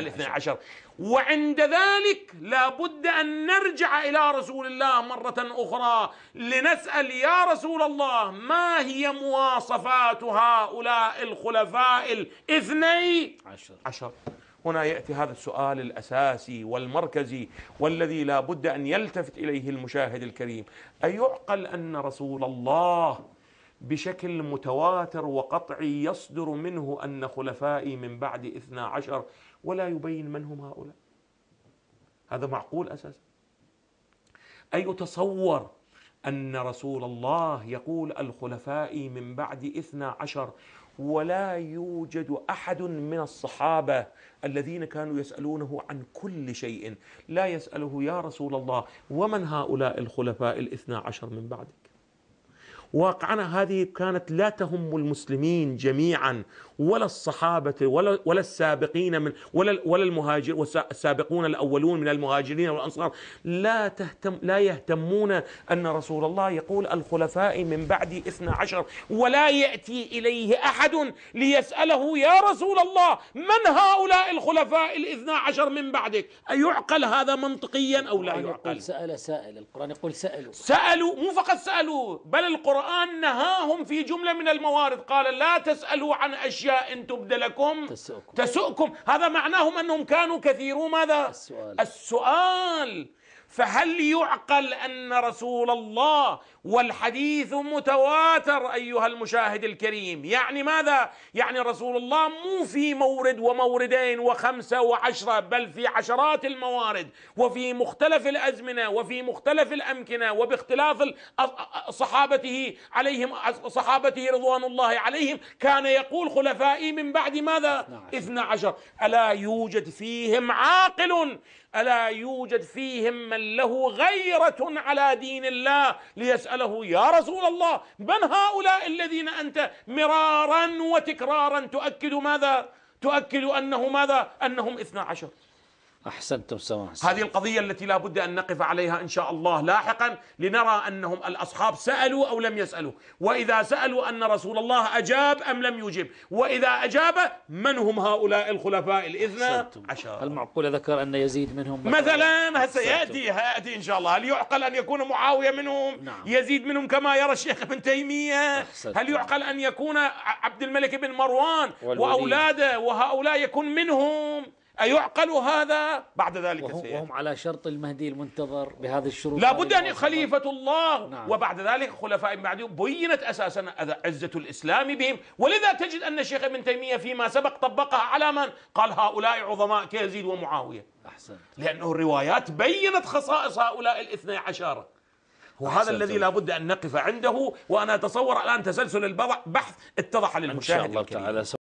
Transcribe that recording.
الاثنى عشر وعند ذلك لابد أن نرجع إلى رسول الله مرة أخرى لنسأل يا رسول الله ما هي مواصفات هؤلاء الخلفاء الاثني عشر, عشر. هنا يأتي هذا السؤال الأساسي والمركزي والذي لابد أن يلتفت إليه المشاهد الكريم أيعقل أن رسول الله بشكل متواتر وقطعي يصدر منه أن خلفائي من بعد إثنا عشر ولا يبين من هم هؤلاء هذا معقول أساسا أي تصور أن رسول الله يقول الخلفاء من بعد إثنا عشر ولا يوجد أحد من الصحابة الذين كانوا يسألونه عن كل شيء لا يسأله يا رسول الله ومن هؤلاء الخلفاء الإثنا عشر من بعدك واقعنا هذه كانت لا تهم المسلمين جميعا ولا الصحابة ولا, ولا السابقين من ولا, ولا المهاجر والسابقون الأولون من المهاجرين والأنصار لا, تهتم لا يهتمون أن رسول الله يقول الخلفاء من بعد اثنا عشر ولا يأتي إليه أحد ليسأله يا رسول الله من هؤلاء الخلفاء الاثنا عشر من بعدك أيعقل هذا منطقيا أو لا يعقل سأل سائل القرآن يقول سألوا سألوا مو فقط سألوا بل القرآن القرآن نهاهم في جملة من الموارد قال لا تسألوا عن أشياء تبد لكم تسؤكم, تسؤكم. هذا معناهم أنهم كانوا كثيروا ماذا السؤال, السؤال. فهل يعقل ان رسول الله والحديث متواتر ايها المشاهد الكريم يعني ماذا يعني رسول الله مو في مورد وموردين وخمسه وعشره بل في عشرات الموارد وفي مختلف الازمنه وفي مختلف الامكنه وباختلاف صحابته عليهم صحابته رضوان الله عليهم كان يقول خلفائي من بعد ماذا 12 نعم. الا يوجد فيهم عاقل الا يوجد فيهم من من له غيرة على دين الله ليسأله يا رسول الله من هؤلاء الذين أنت مرارا وتكرارا تؤكد ماذا؟ تؤكد أنه ماذا؟ أنهم إثنى عشر أحسنتم سماحة هذه القضية التي لا بد أن نقف عليها إن شاء الله لاحقا لنرى أنهم الأصحاب سألوا أو لم يسألوا وإذا سألوا أن رسول الله أجاب أم لم يجب وإذا أجاب من هم هؤلاء الخلفاء الإثنى عشر المعقول ذكر أن يزيد منهم مثلا سيأتي يأتي إن شاء الله هل يعقل أن يكون معاوية منهم نعم. يزيد منهم كما يرى الشيخ ابن تيمية أحسنتم. هل يعقل أن يكون عبد الملك بن مروان والوليد. وأولاده وهؤلاء يكون منهم أيعقل هذا بعد ذلك وهم, وهم على شرط المهدي المنتظر بهذه الشروط لابد أن خليفة الله نعم. وبعد ذلك خلفاء بعدهم بينت أساسا عزة الإسلام بهم ولذا تجد أن الشيخ ابن تيمية فيما سبق طبقها على من قال هؤلاء عظماء كيزيد ومعاوية أحسن لأنه الروايات بينت خصائص هؤلاء الاثني عشر وهذا الذي لابد أن نقف عنده وأنا أتصور الآن تسلسل البحث اتضح للمشاهد إن شاء الله تعالى